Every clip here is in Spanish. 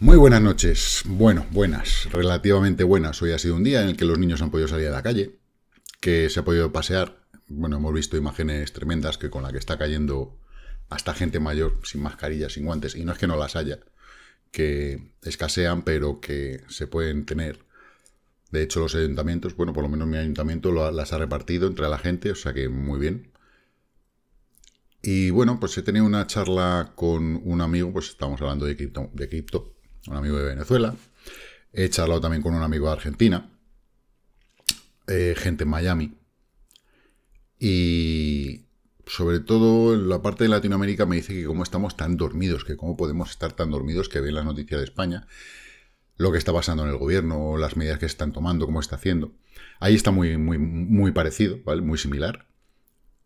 Muy buenas noches. Bueno, buenas, relativamente buenas. Hoy ha sido un día en el que los niños han podido salir a la calle, que se ha podido pasear. Bueno, hemos visto imágenes tremendas que con la que está cayendo hasta gente mayor sin mascarillas, sin guantes. Y no es que no las haya, que escasean, pero que se pueden tener. De hecho, los ayuntamientos, bueno, por lo menos mi ayuntamiento las ha repartido entre la gente, o sea que muy bien. Y bueno, pues he tenido una charla con un amigo, pues estamos hablando de cripto, de cripto, un amigo de Venezuela. He charlado también con un amigo de Argentina, eh, gente en Miami. Y sobre todo en la parte de Latinoamérica me dice que cómo estamos tan dormidos, que cómo podemos estar tan dormidos que ven las noticias de España, lo que está pasando en el gobierno, las medidas que se están tomando, cómo está haciendo. Ahí está muy, muy, muy parecido, Muy similar.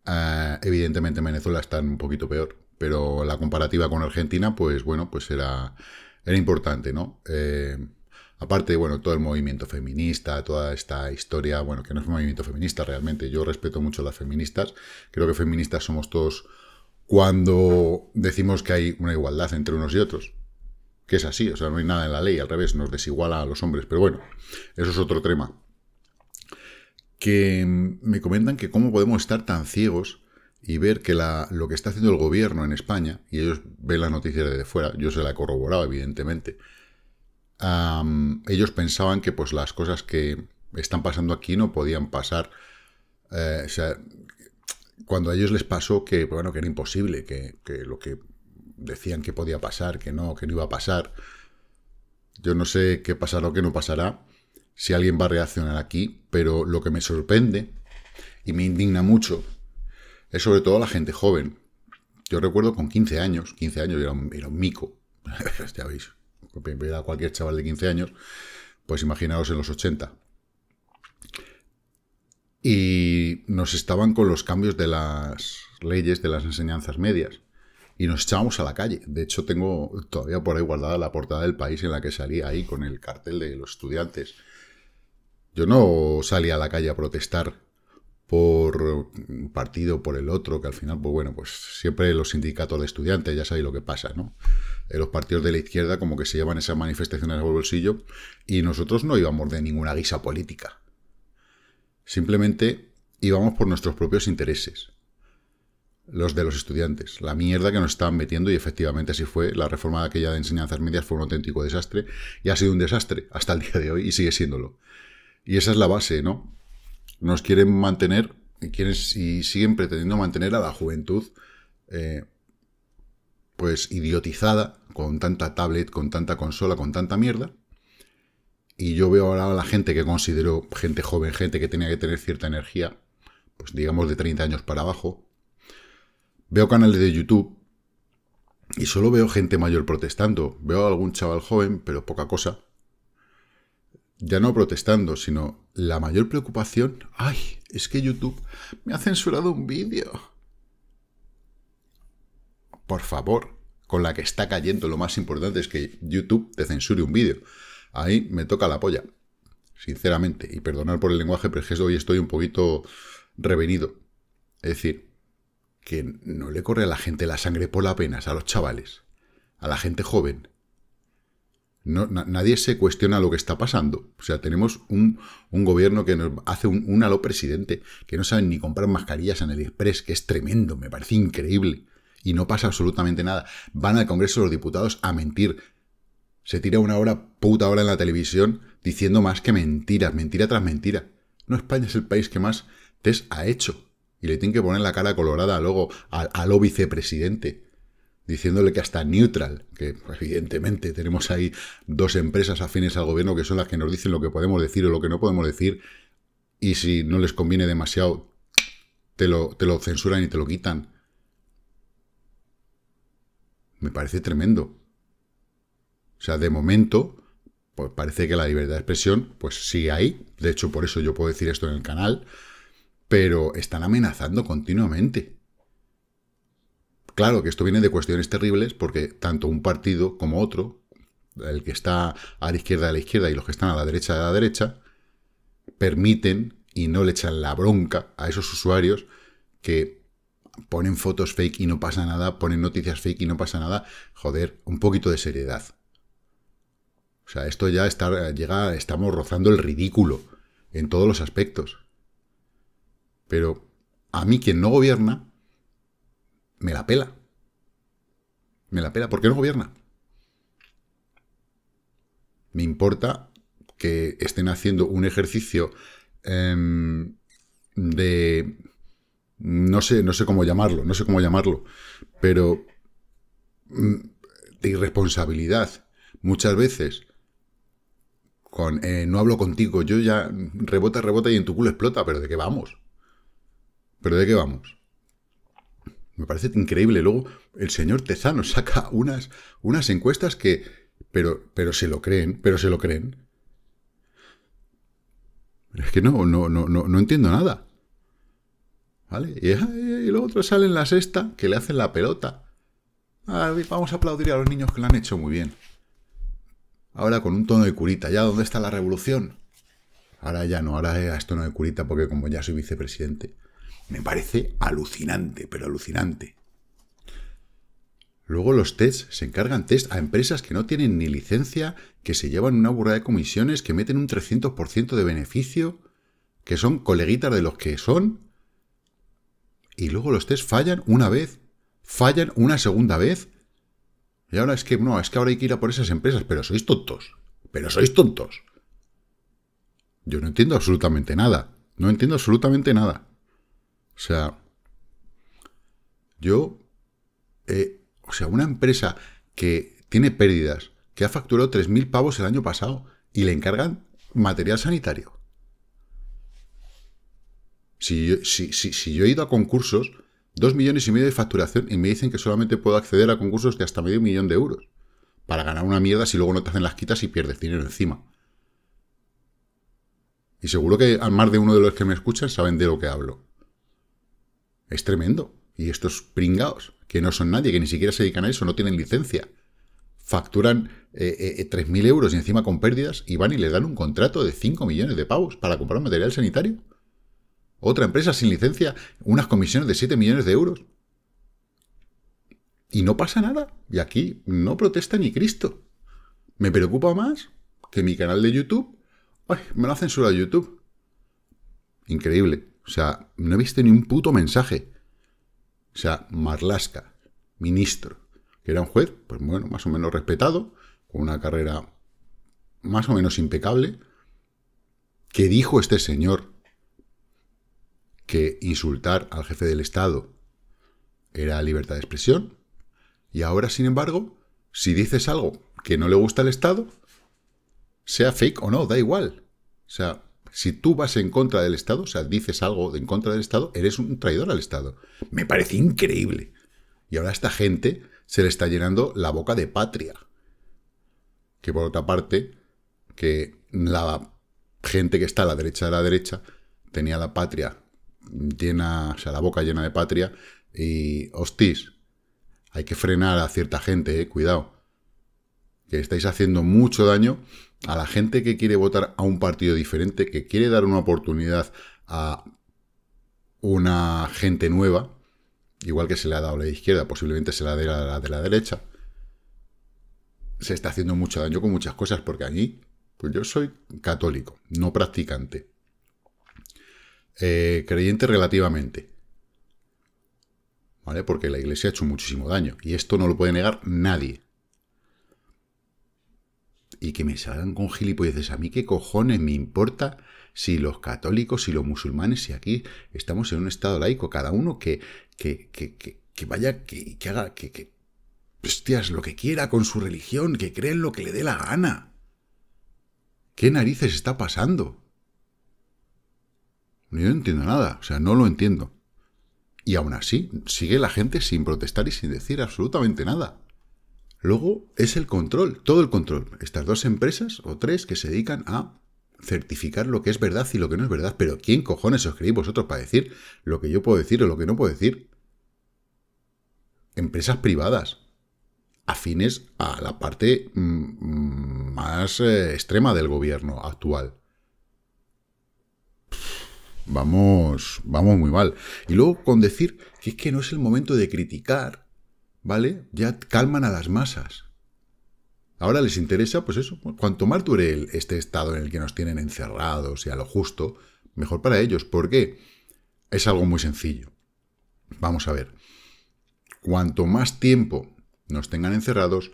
Ah, evidentemente en Venezuela están un poquito peor, pero la comparativa con Argentina, pues bueno, pues era, era importante, ¿no? Eh, aparte, bueno, todo el movimiento feminista, toda esta historia, bueno, que no es un movimiento feminista realmente, yo respeto mucho a las feministas, creo que feministas somos todos cuando decimos que hay una igualdad entre unos y otros, que es así, o sea, no hay nada en la ley, al revés, nos desiguala a los hombres, pero bueno, eso es otro tema que me comentan que cómo podemos estar tan ciegos y ver que la, lo que está haciendo el gobierno en España, y ellos ven las noticias desde fuera, yo se la he corroborado, evidentemente, ellos pensaban que pues, las cosas que están pasando aquí no podían pasar. Eh, cuando a ellos les pasó que, bueno, que era imposible, que, que, lo que decían que podía pasar, que no, que no iba a pasar, yo no sé qué pasará o qué no pasará, si alguien va a reaccionar aquí, pero lo que me sorprende y me indigna mucho es sobre todo la gente joven. Yo recuerdo con 15 años, 15 años era un, era un mico, ya veis, cualquier chaval de 15 años, pues imaginaos en los 80. Y nos estaban con los cambios de las leyes de las enseñanzas medias y nos echábamos a la calle. De hecho, tengo todavía por ahí guardada la portada del país en la que salí ahí con el cartel de los estudiantes yo no salí a la calle a protestar por un partido, por el otro, que al final, pues bueno, pues siempre los sindicatos de estudiantes, ya sabéis lo que pasa, ¿no? Eh, los partidos de la izquierda como que se llevan esas manifestaciones al bolsillo y nosotros no íbamos de ninguna guisa política. Simplemente íbamos por nuestros propios intereses. Los de los estudiantes, la mierda que nos estaban metiendo y efectivamente así fue. La reforma de aquella de enseñanzas medias fue un auténtico desastre y ha sido un desastre hasta el día de hoy y sigue siéndolo. Y esa es la base, ¿no? Nos quieren mantener y, siguen pretendiendo mantener a la juventud eh, pues idiotizada con tanta tablet, con tanta consola, con tanta mierda. Y yo veo ahora a la gente que considero gente joven, gente que tenía que tener cierta energía, pues digamos de 30 años para abajo. Veo canales de YouTube y solo veo gente mayor protestando. Veo a algún chaval joven, pero poca cosa ya no protestando, sino la mayor preocupación, ay, es que YouTube me ha censurado un vídeo. Por favor, con la que está cayendo, lo más importante es que YouTube te censure un vídeo. Ahí me toca la polla, sinceramente, y perdonar por el lenguaje, pero es que hoy estoy un poquito revenido. Es decir, que no le corre a la gente la sangre por la pena, a los chavales, a la gente joven, nadie se cuestiona lo que está pasando. O sea, tenemos un, gobierno que nos hace un, un halo presidente, que no saben ni comprar mascarillas en el Express, que es tremendo, me parece increíble. Y no pasa absolutamente nada. Van al Congreso los diputados a mentir. Se tira una hora, puta hora en la televisión diciendo más que mentiras, mentira tras mentira. No, España es el país que más test ha hecho. Y le tienen que poner la cara colorada luego al, al vicepresidente diciéndole que hasta neutral, que evidentemente tenemos ahí dos empresas afines al gobierno que son las que nos dicen lo que podemos decir o lo que no podemos decir, y si no les conviene demasiado, te lo, te lo censuran y te lo quitan. Me parece tremendo. O sea, de momento, pues parece que la libertad de expresión, pues sigue ahí. De hecho, por eso yo puedo decir esto en el canal. Pero están amenazando continuamente. Claro que esto viene de cuestiones terribles porque tanto un partido como otro, el que está a la izquierda de la izquierda y los que están a la derecha de la derecha, permiten y no le echan la bronca a esos usuarios que ponen fotos fake y no pasa nada, ponen noticias fake y no pasa nada. Joder, un poquito de seriedad. O sea, esto ya está, llega, estamos rozando el ridículo en todos los aspectos. Pero a mí quien no gobierna me la pela. Me la pela. ¿Por qué no gobierna? Me importa que estén haciendo un ejercicio em, de... No sé, no sé cómo llamarlo, no sé cómo llamarlo, pero mm, de irresponsabilidad muchas veces con eh, no hablo contigo, yo ya rebota, rebota y en tu culo explota, pero ¿de qué vamos? ¿Pero de qué vamos? Me parece increíble. Luego el señor Tezano saca unas, unas encuestas que... Pero, pero se lo creen, pero se lo creen. Es que no, no, no, no, entiendo nada. ¿Vale? Y, ah, y luego otro sale en la sexta que le hacen la pelota. vamos a aplaudir a los niños que lo han hecho muy bien. Ahora con un tono de curita. ¿Ya dónde está la revolución? Ahora ya no, ahora es tono de curita porque como ya soy vicepresidente, me parece alucinante, pero alucinante. Luego los tests se encargan test a empresas que no tienen ni licencia, que se llevan una burra de comisiones, que meten un 300% de beneficio, que son coleguitas de los que son. Y luego los tests fallan una vez, fallan una segunda vez. Y ahora es que no, es que ahora hay que ir a por esas empresas, pero sois tontos. Pero sois tontos. Yo no entiendo absolutamente nada. No entiendo absolutamente nada. O sea, yo, eh, o sea, una empresa que tiene pérdidas, que ha facturado 3.000 pavos el año pasado y le encargan material sanitario. Si yo, si yo he ido a concursos, 2 millones y medio de facturación y me dicen que solamente puedo acceder a concursos de hasta medio millón de euros para ganar una mierda si luego no te hacen las quitas y pierdes dinero encima. Y seguro que al más de uno de los que me escuchan saben de lo que hablo. Es tremendo. Y estos pringados, que no son nadie, que ni siquiera se dedican a eso, no tienen licencia, facturan 3.000 eh, eh, eh, euros y encima con pérdidas y van y les dan un contrato de 5 millones de pavos para comprar material sanitario. Otra empresa sin licencia, unas comisiones de 7 millones de euros. Y no pasa nada. Y aquí no protesta ni Cristo. Me preocupa más que mi canal de YouTube. Ay, me lo ha censurado YouTube. Increíble. O sea, no viste ni un puto mensaje. O sea, Marlaska ministro, que era un juez, pues bueno, más o menos respetado, con una carrera más o menos impecable, que dijo este señor que insultar al jefe del Estado era libertad de expresión, y ahora, sin embargo, si dices algo que no le gusta al Estado, sea fake o no, da igual. O sea, si tú vas en contra del Estado, o sea, dices algo en contra del Estado, eres un traidor al Estado. Me parece increíble. Y ahora a esta gente se le está llenando la boca de patria. Que por otra parte, que la gente que está a la derecha de la derecha tenía la patria llena, o sea, la boca llena de patria y hostis, hay que frenar a cierta gente, eh, cuidado que estáis haciendo mucho daño a la gente que quiere votar a un partido diferente, que quiere dar una oportunidad a una gente nueva, igual que se le ha dado a la izquierda, posiblemente se la dé a la de la derecha. Se está haciendo mucho daño con muchas cosas, porque allí, pues yo soy católico, no practicante. Eh, creyente relativamente. ¿Vale? Porque la iglesia ha hecho muchísimo daño. Y esto no lo puede negar nadie y que me salgan con gilipolleces. A mí qué cojones me importa si los católicos, si los musulmanes, si aquí estamos en un estado laico, cada uno que, que, que, que, vaya, que, que haga, que, bestias lo que quiera con su religión, que en lo que le dé la gana. ¿Qué narices está pasando? Yo no entiendo nada, o sea, no lo entiendo. Y aún así, sigue la gente sin protestar y sin decir absolutamente nada. Luego es el control, todo el control. Estas dos empresas o tres que se dedican a certificar lo que es verdad y lo que no es verdad. Pero ¿quién cojones os creéis vosotros para decir lo que yo puedo decir o lo que no puedo decir? Empresas privadas, afines a la parte mm, mm, más eh, extrema del gobierno actual. Vamos, vamos muy mal. Y luego con decir que es que no es el momento de criticar ¿vale? Ya calman a las masas. Ahora les interesa, pues eso, pues, cuanto más dure este estado en el que nos tienen encerrados y a lo justo, mejor para ellos. ¿Por qué? Es algo muy sencillo. Vamos a ver. Cuanto más tiempo nos tengan encerrados,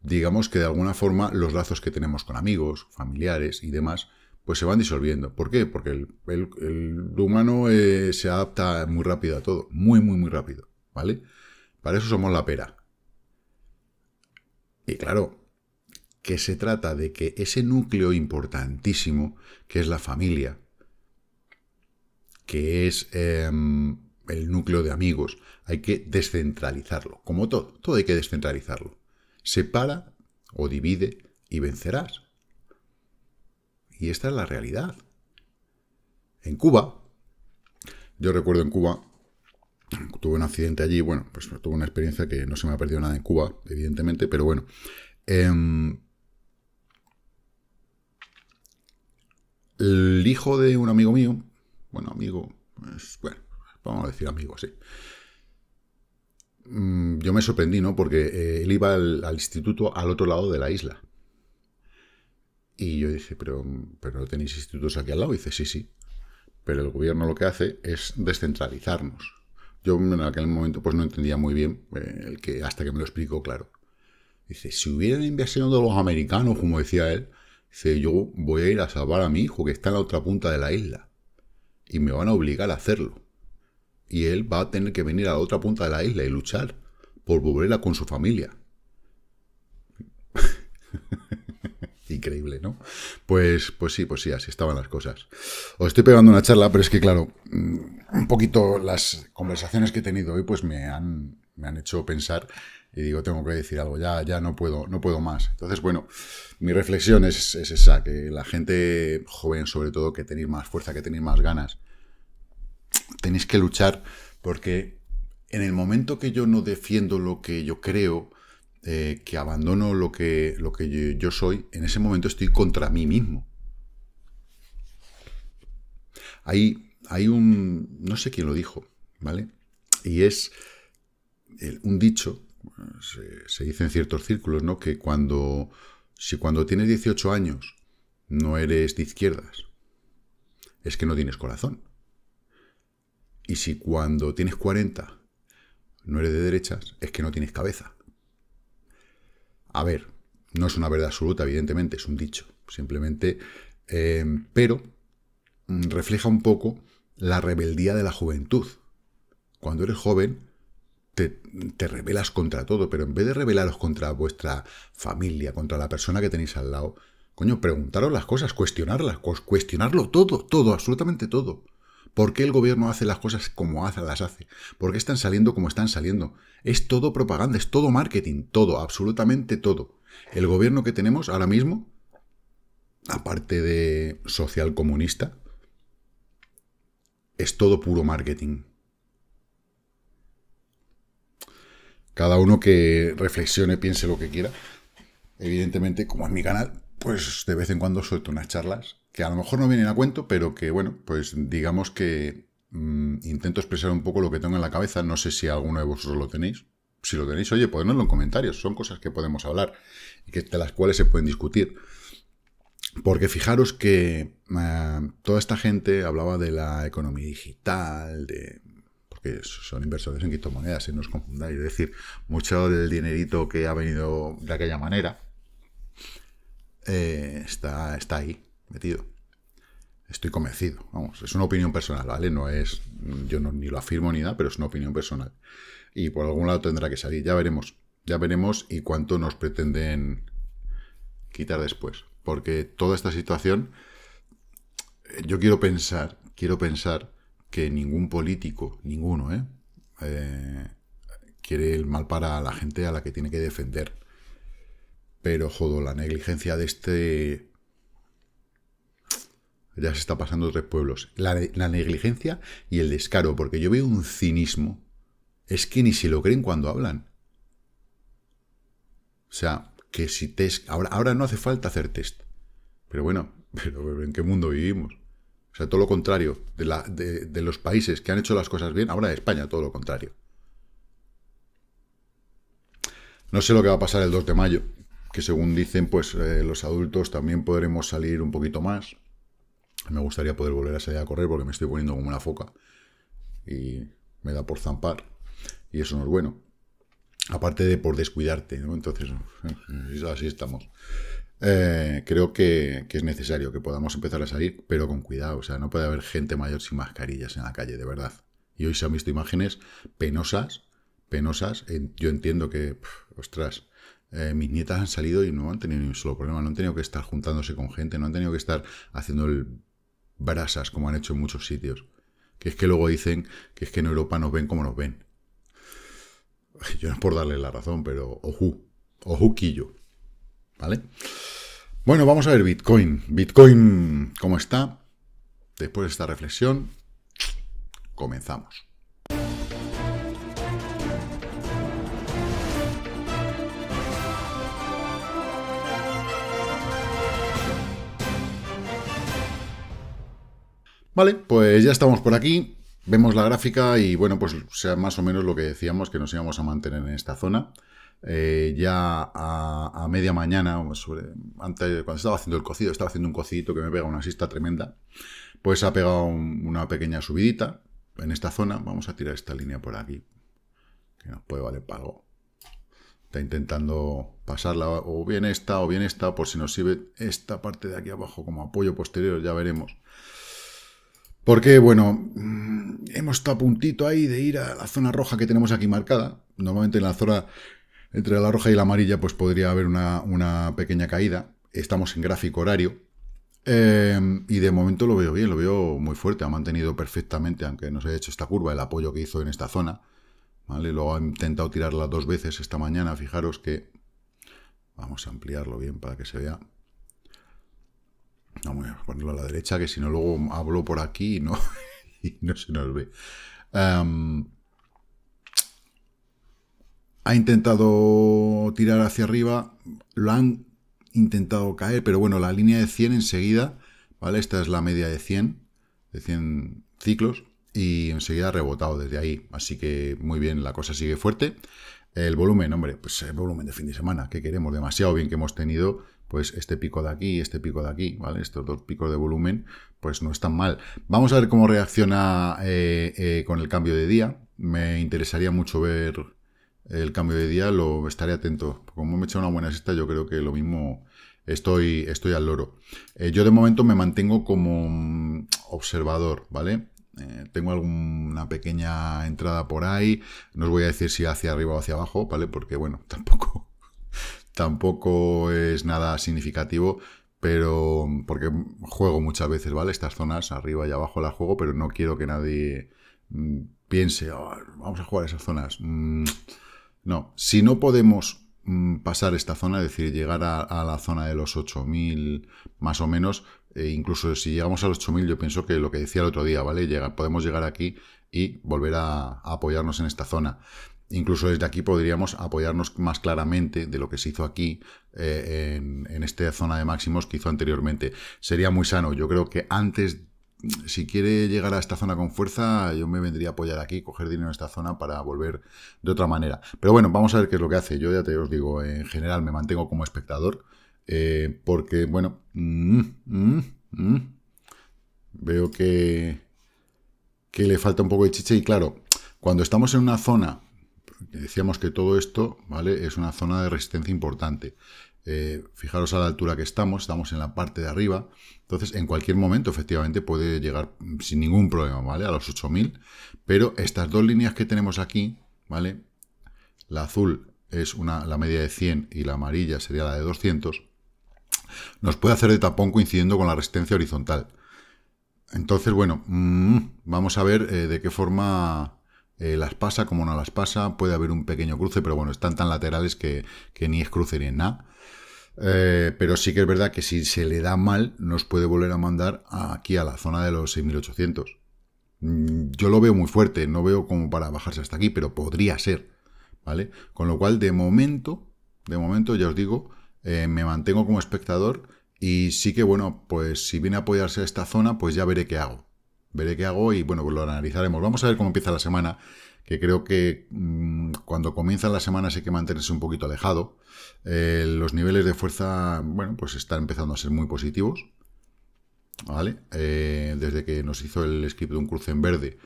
digamos que de alguna forma los lazos que tenemos con amigos, familiares y demás, pues se van disolviendo. ¿Por qué? Porque el, humano eh, se adapta muy rápido a todo, muy, muy, muy rápido, ¿vale? Para eso somos la pera. Y claro, que se trata de que ese núcleo importantísimo, que es la familia, que es em, el núcleo de amigos, hay que descentralizarlo. Como todo, todo hay que descentralizarlo. Separa o divide y vencerás. Y esta es la realidad. En Cuba, yo recuerdo en Cuba, tuve un accidente allí, bueno, pues tuve una experiencia que no se me ha perdido nada en Cuba, evidentemente, pero bueno. Em, el hijo de un amigo mío, bueno, amigo, bueno, vamos a decir amigo, sí. Mm, yo me sorprendí, ¿no? Porque eh, él iba al, instituto al otro lado de la isla. Y yo dije, pero, pero tenéis institutos aquí al lado. Y dice, sí, sí. Pero el gobierno lo que hace es descentralizarnos. Yo en aquel momento pues no entendía muy bien, eh, el que hasta que me lo explicó, claro. Dice, si hubieran de los americanos, como decía él, dice, yo voy a ir a salvar a mi hijo que está en la otra punta de la isla. Y me van a obligar a hacerlo. Y él va a tener que venir a la otra punta de la isla y luchar por volverla con su familia increíble, ¿no? Pues, pues sí, pues sí, así estaban las cosas. Os estoy pegando una charla, pero es que, claro, mm, un poquito las conversaciones que he tenido hoy, pues me han, me han hecho pensar y digo, tengo que decir algo, ya, ya no puedo, no puedo más. Entonces, bueno, mi reflexión es, es esa, que la gente joven, sobre todo, que tenéis más fuerza, que tenéis más ganas, tenéis que luchar porque en el momento que yo no defiendo lo que yo creo, eh, que abandono lo que, lo que yo, soy, en ese momento estoy contra mí mismo. Hay, hay un, no sé quién lo dijo, ¿vale? Y es un dicho, se, dice en ciertos círculos, ¿no? Que cuando, si cuando tienes 18 años no eres de izquierdas, es que no tienes corazón. Y si cuando tienes 40 no eres de derechas, es que no tienes cabeza. A ver, no es una verdad absoluta, evidentemente, es un dicho, simplemente, eh, pero mm, refleja un poco la rebeldía de la juventud. Cuando eres joven, te, te rebelas contra todo, pero en vez de rebelaros contra vuestra familia, contra la persona que tenéis al lado, coño, preguntaros las cosas, cuestionarlas, cuestionarlo todo, todo, absolutamente todo. ¿Por qué el gobierno hace las cosas como hace, las hace? ¿Por qué están saliendo como están saliendo? Es todo propaganda, es todo marketing, todo, absolutamente todo. El gobierno que tenemos ahora mismo, aparte de social comunista, es todo puro marketing. Cada uno que reflexione, piense lo que quiera. Evidentemente, como es mi canal, pues de vez en cuando suelto unas charlas que a lo mejor no vienen a cuento, pero que, bueno, pues digamos que mm, intento expresar un poco lo que tengo en la cabeza. No sé si alguno de vosotros lo tenéis. Si lo tenéis, oye, ponedlo en comentarios. Son cosas que podemos hablar y que, de las cuales se pueden discutir. Porque fijaros que eh, toda esta gente hablaba de la economía digital, de porque son inversores en criptomonedas, si no os confundáis. Es decir, mucho del dinerito que ha venido de aquella manera eh, está, está ahí, metido. Estoy convencido, vamos, es una opinión personal, ¿vale? No es, yo ni lo afirmo ni nada, pero es una opinión personal. Y por algún lado tendrá que salir, ya veremos, ya veremos y cuánto nos pretenden quitar después. Porque toda esta situación, eh, yo quiero pensar, quiero pensar que ningún político, ninguno, ¿eh? eh quiere el mal para la gente a la que tiene que defender. Pero, jodo, la negligencia de este ya se está pasando tres pueblos. La, negligencia y el descaro, porque yo veo un cinismo. Es que ni se lo creen cuando hablan. O sea, que si test... Ahora, ahora no hace falta hacer test. Pero bueno, pero ¿en qué mundo vivimos? O sea, todo lo contrario. De, los países que han hecho las cosas bien, ahora España, todo lo contrario. No sé lo que va a pasar el 2 de mayo, que según dicen, pues eh, los adultos también podremos salir un poquito más. Me gustaría poder volver a salir a correr porque me estoy poniendo como una foca. Y me da por zampar. Y eso no es bueno. Aparte de por descuidarte, ¿no? Entonces, así estamos. Eh, creo que, es necesario que podamos empezar a salir, pero con cuidado. O sea, no puede haber gente mayor sin mascarillas en la calle, de verdad. Y hoy se han visto imágenes penosas, penosas. Yo entiendo que, ostras, eh, mis nietas han salido y no han tenido ni un solo problema, no han tenido que estar juntándose con gente, no han tenido que estar haciendo el brasas, como han hecho en muchos sitios. Que es que luego dicen que es que en Europa nos ven como nos ven. Yo no por darle la razón, pero ojú, ojuquillo. ¿Vale? Bueno, vamos a ver Bitcoin. Bitcoin, ¿cómo está? Después de esta reflexión, comenzamos. Vale, pues ya estamos por aquí. Vemos la gráfica y bueno, pues sea más o menos lo que decíamos, que nos íbamos a mantener en esta zona. Eh, ya a, media mañana, sobre, antes, cuando estaba haciendo el cocido, estaba haciendo un cocidito que me pega una sista tremenda, pues ha pegado una pequeña subidita en esta zona. Vamos a tirar esta línea por aquí, que nos puede valer pago. Está intentando pasarla o bien esta o bien esta, por si nos sirve esta parte de aquí abajo como apoyo posterior, ya veremos. Porque, bueno, mm, hemos estado a puntito ahí de ir a la zona roja que tenemos aquí marcada. Normalmente en la zona entre la roja y la amarilla pues podría haber una, pequeña caída. Estamos en gráfico horario. Em, y de momento lo veo bien, lo veo muy fuerte. Ha mantenido perfectamente, aunque no se haya hecho esta curva, el apoyo que hizo en esta zona. ¿vale? Luego ha intentado tirarla dos veces esta mañana. Fijaros que... Vamos a ampliarlo bien para que se vea ponerlo a la derecha, que si no luego hablo por aquí y no, no se nos ve. Em, ha intentado tirar hacia arriba, lo han intentado caer, pero bueno, la línea de 100 enseguida, ¿vale? Esta es la media de 100, de 100 ciclos, y enseguida ha rebotado desde ahí. Así que muy bien, la cosa sigue fuerte. El volumen, hombre, pues el volumen de fin de semana, que queremos demasiado bien que hemos tenido, pues este pico de aquí, este pico de aquí, ¿vale? Estos dos picos de volumen, pues no están mal. Vamos a ver cómo reacciona eh, eh, con el cambio de día. Me interesaría mucho ver el cambio de día, lo estaré atento. Como me he hecho una buena cesta, yo creo que lo mismo estoy, estoy al loro. Eh, yo de momento me mantengo como mm, observador, ¿vale? Eh, tengo alguna pequeña entrada por ahí. No os voy a decir si hacia arriba o hacia abajo, ¿vale? Porque, bueno, tampoco, tampoco es nada significativo, pero porque juego muchas veces, ¿vale? Estas zonas, arriba y abajo las juego, pero no quiero que nadie mm, piense, oh, vamos a jugar esas zonas. Mm, no, si no podemos mm, pasar esta zona, es decir, llegar a, a la zona de los 8.000 más o menos, e incluso si llegamos a los 8.000, yo pienso que lo que decía el otro día, ¿vale? podemos llegar aquí y volver a, apoyarnos en esta zona incluso desde aquí podríamos apoyarnos más claramente de lo que se hizo aquí eh, en, en, esta zona de máximos que hizo anteriormente. Sería muy sano. Yo creo que antes, si quiere llegar a esta zona con fuerza, yo me vendría a apoyar aquí, coger dinero en esta zona para volver de otra manera. Pero bueno, vamos a ver qué es lo que hace. Yo ya te os digo, en general me mantengo como espectador. Eh, porque, bueno, mm, mm, mm. veo que, que le falta un poco de chicha. Y claro, cuando estamos en una zona, decíamos que todo esto ¿vale? es una zona de resistencia importante. Eh, fijaros a la altura que estamos, estamos en la parte de arriba, entonces en cualquier momento efectivamente puede llegar sin ningún problema, ¿vale? A los 8000, pero estas dos líneas que tenemos aquí, ¿vale? La azul es la media de 100 y la amarilla sería la de 200, nos puede hacer de tapón coincidiendo con la resistencia horizontal. Entonces, bueno, mm, vamos a ver eh, de qué forma eh, las pasa, cómo no las pasa. Puede haber un pequeño cruce, pero bueno, están tan laterales que, ni es cruce ni nada. Eh, pero sí que es verdad que si se le da mal, nos puede volver a mandar aquí a la zona de los 6800. Mm, yo lo veo muy fuerte, no veo como para bajarse hasta aquí, pero podría ser, ¿vale? Con lo cual, de momento, de momento, ya os digo, eh, me mantengo como espectador y sí que, bueno, pues si viene a apoyarse a esta zona, pues ya veré qué hago. Veré qué hago y, bueno, pues lo analizaremos. Vamos a ver cómo empieza la semana, que creo que mm, cuando comienza la semana hay que mantenerse un poquito alejado. Eh, los niveles de fuerza, bueno, pues están empezando a ser muy positivos. ¿Vale? Eh, desde que nos hizo el script de un cruce en verde,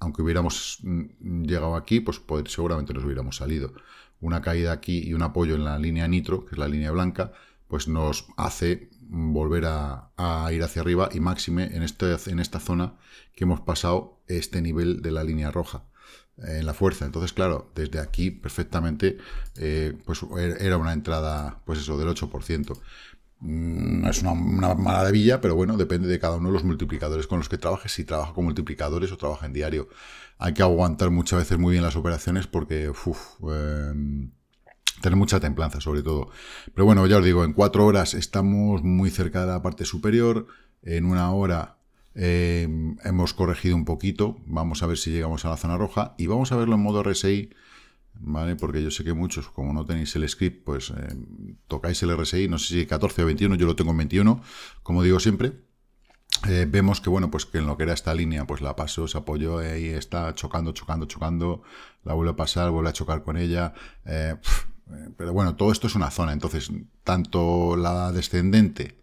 aunque hubiéramos mm, llegado aquí, pues, pues seguramente nos hubiéramos salido una caída aquí y un apoyo en la línea nitro, que es la línea blanca, pues nos hace volver a, ir hacia arriba y máxime en, este, en esta zona que hemos pasado este nivel de la línea roja eh, en la fuerza. Entonces, claro, desde aquí perfectamente eh, pues er, era una entrada, pues eso, del 8%. No mm, es una, maravilla, pero bueno, depende de cada uno de los multiplicadores con los que trabajes, si trabaja con multiplicadores o trabaja en diario. Hay que aguantar muchas veces muy bien las operaciones porque, uff, em, tener mucha templanza sobre todo. Pero bueno, ya os digo, en cuatro horas estamos muy cerca de la parte superior, en una hora em, hemos corregido un poquito, vamos a ver si llegamos a la zona roja y vamos a verlo en modo RSI ¿vale? Porque yo sé que muchos, como no tenéis el script, pues eh, tocáis el RSI, no sé si 14 o 21, yo lo tengo en 21, como digo siempre. Eh, vemos que, bueno, pues que en lo que era esta línea, pues la paso, se apoyó, y eh, ahí está chocando, chocando, chocando, la vuelve a pasar, vuelve a chocar con ella. pero bueno, todo esto es una zona, entonces, tanto la descendente,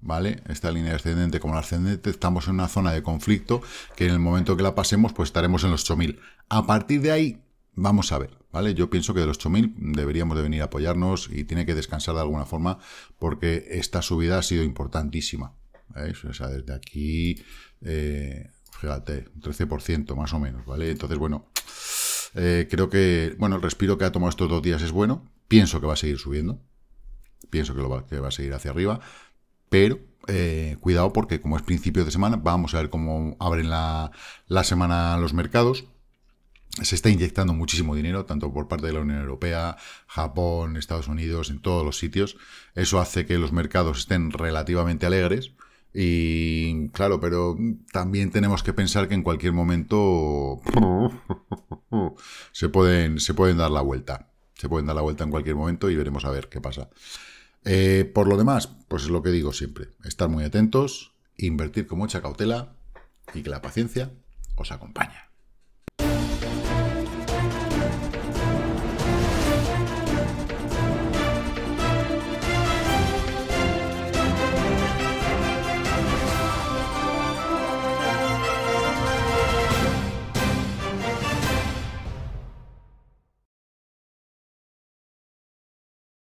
¿vale? Esta línea descendente como la ascendente, estamos en una zona de conflicto que en el momento que la pasemos, pues estaremos en los 8000. A partir de ahí, Vamos a ver, ¿vale? Yo pienso que de los 8.000 deberíamos de venir a apoyarnos y tiene que descansar de alguna forma porque esta subida ha sido importantísima. ¿veis? O sea, desde aquí, eh, fíjate, 13% más o menos, ¿vale? Entonces, bueno, eh, creo que, bueno, el respiro que ha tomado estos dos días es bueno. Pienso que va a seguir subiendo. Pienso que, lo va, que va a seguir hacia arriba. Pero eh, cuidado porque como es principio de semana, vamos a ver cómo abren la, la semana los mercados se está inyectando muchísimo dinero, tanto por parte de la Unión Europea, Japón, Estados Unidos, en todos los sitios. Eso hace que los mercados estén relativamente alegres. Y claro, pero también tenemos que pensar que en cualquier momento se pueden, se pueden dar la vuelta. Se pueden dar la vuelta en cualquier momento y veremos a ver qué pasa. Eh, por lo demás, pues es lo que digo siempre, estar muy atentos, invertir con mucha cautela y que la paciencia os acompañe.